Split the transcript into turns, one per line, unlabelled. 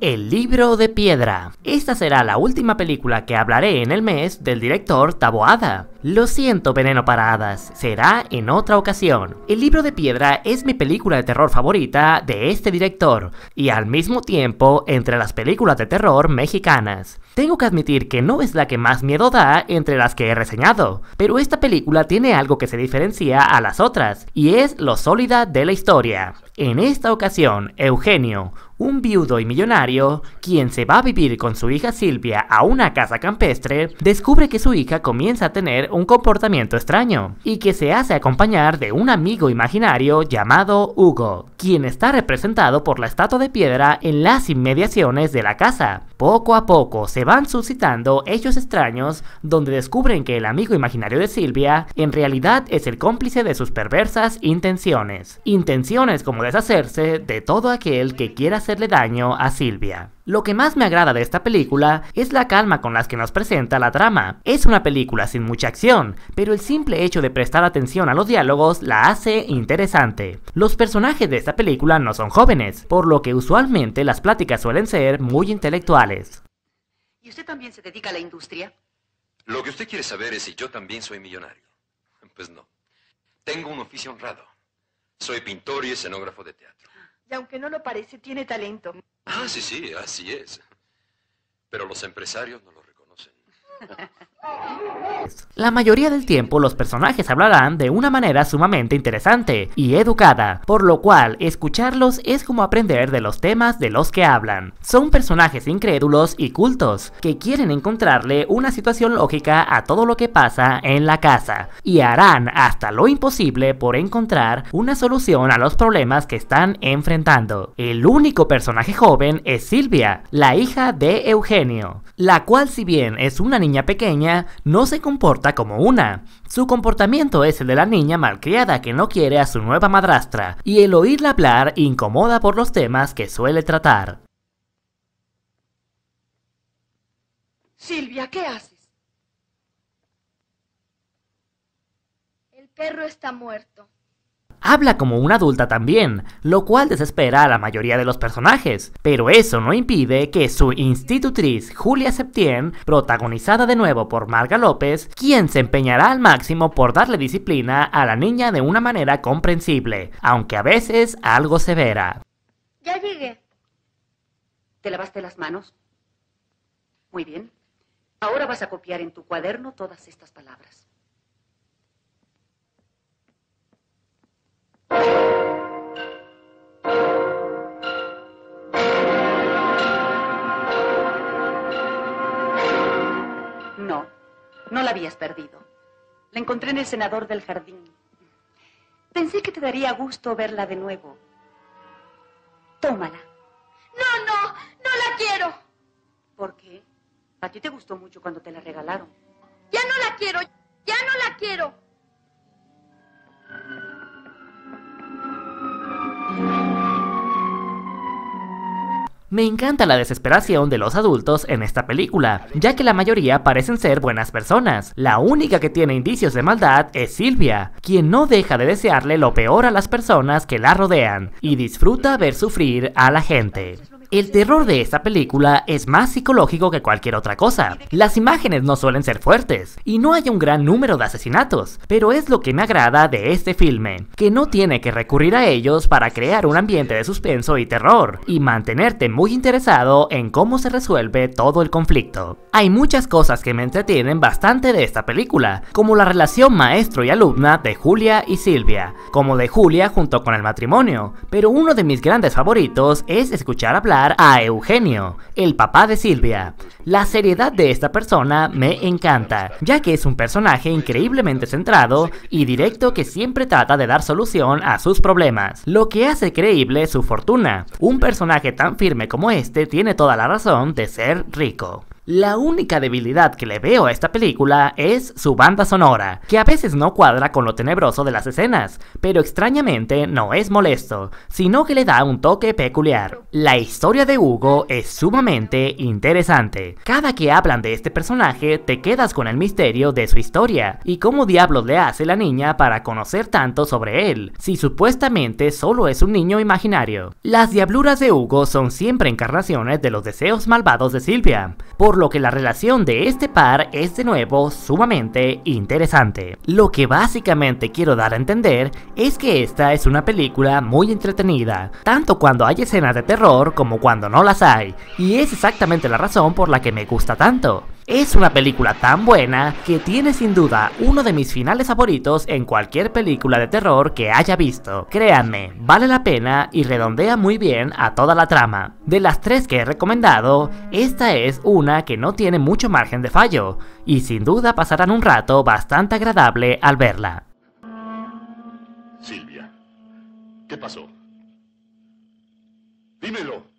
El libro de piedra. Esta será la última película que hablaré en el mes del director Taboada. Lo siento, veneno Paradas, será en otra ocasión. El libro de piedra es mi película de terror favorita de este director, y al mismo tiempo entre las películas de terror mexicanas. Tengo que admitir que no es la que más miedo da entre las que he reseñado, pero esta película tiene algo que se diferencia a las otras, y es lo sólida de la historia. En esta ocasión, Eugenio, un viudo y millonario, quien se va a vivir con su hija Silvia a una casa campestre, descubre que su hija comienza a tener un comportamiento extraño y que se hace acompañar de un amigo imaginario llamado Hugo, quien está representado por la estatua de piedra en las inmediaciones de la casa. Poco a poco se van suscitando hechos extraños donde descubren que el amigo imaginario de Silvia en realidad es el cómplice de sus perversas intenciones. Intenciones como deshacerse de todo aquel que quiera hacerle daño a Silvia. Lo que más me agrada de esta película es la calma con las que nos presenta la trama. Es una película sin mucha acción, pero el simple hecho de prestar atención a los diálogos la hace interesante. Los personajes de esta película no son jóvenes, por lo que usualmente las pláticas suelen ser muy intelectuales. ¿Y usted también se dedica a la industria? Lo que usted quiere saber es si yo también soy millonario. Pues no. Tengo un oficio honrado. Soy pintor y escenógrafo de teatro. Y aunque no lo parece, tiene talento. Ah, sí, sí, así es. Pero los empresarios no lo la mayoría del tiempo los personajes hablarán de una manera sumamente interesante y educada, por lo cual escucharlos es como aprender de los temas de los que hablan. Son personajes incrédulos y cultos, que quieren encontrarle una situación lógica a todo lo que pasa en la casa, y harán hasta lo imposible por encontrar una solución a los problemas que están enfrentando. El único personaje joven es Silvia, la hija de Eugenio, la cual si bien es una niña pequeña no se comporta como una. Su comportamiento es el de la niña malcriada que no quiere a su nueva madrastra, y el oírla hablar incomoda por los temas que suele tratar. Silvia, ¿qué haces? El perro está muerto habla como una adulta también, lo cual desespera a la mayoría de los personajes, pero eso no impide que su institutriz Julia Septién, protagonizada de nuevo por Marga López, quien se empeñará al máximo por darle disciplina a la niña de una manera comprensible, aunque a veces algo severa. Ya llegué. ¿Te lavaste las manos? Muy bien. Ahora vas a copiar en tu cuaderno todas estas palabras. No, no la habías perdido. La encontré en el senador del jardín. Pensé que te daría gusto verla de nuevo. Tómala. No, no, no la quiero. ¿Por qué? A ti te gustó mucho cuando te la regalaron. Ya no la quiero, ya no la quiero. Me encanta la desesperación de los adultos en esta película, ya que la mayoría parecen ser buenas personas. La única que tiene indicios de maldad es Silvia, quien no deja de desearle lo peor a las personas que la rodean y disfruta ver sufrir a la gente. El terror de esta película es más psicológico que cualquier otra cosa. Las imágenes no suelen ser fuertes y no hay un gran número de asesinatos, pero es lo que me agrada de este filme, que no tiene que recurrir a ellos para crear un ambiente de suspenso y terror y mantenerte muy interesado en cómo se resuelve todo el conflicto. Hay muchas cosas que me entretienen bastante de esta película, como la relación maestro y alumna de Julia y Silvia, como de Julia junto con el matrimonio, pero uno de mis grandes favoritos es escuchar hablar a Eugenio, el papá de Silvia. La seriedad de esta persona me encanta, ya que es un personaje increíblemente centrado y directo que siempre trata de dar solución a sus problemas, lo que hace creíble su fortuna. Un personaje tan firme como este tiene toda la razón de ser rico. La única debilidad que le veo a esta película es su banda sonora, que a veces no cuadra con lo tenebroso de las escenas, pero extrañamente no es molesto, sino que le da un toque peculiar. La historia de Hugo es sumamente interesante. Cada que hablan de este personaje te quedas con el misterio de su historia y cómo diablos le hace la niña para conocer tanto sobre él, si supuestamente solo es un niño imaginario. Las diabluras de Hugo son siempre encarnaciones de los deseos malvados de Silvia por lo que la relación de este par es de nuevo sumamente interesante. Lo que básicamente quiero dar a entender es que esta es una película muy entretenida, tanto cuando hay escenas de terror como cuando no las hay, y es exactamente la razón por la que me gusta tanto. Es una película tan buena que tiene sin duda uno de mis finales favoritos en cualquier película de terror que haya visto. Créanme, vale la pena y redondea muy bien a toda la trama. De las tres que he recomendado, esta es una que no tiene mucho margen de fallo, y sin duda pasarán un rato bastante agradable al verla. Silvia, ¿qué pasó? Dímelo.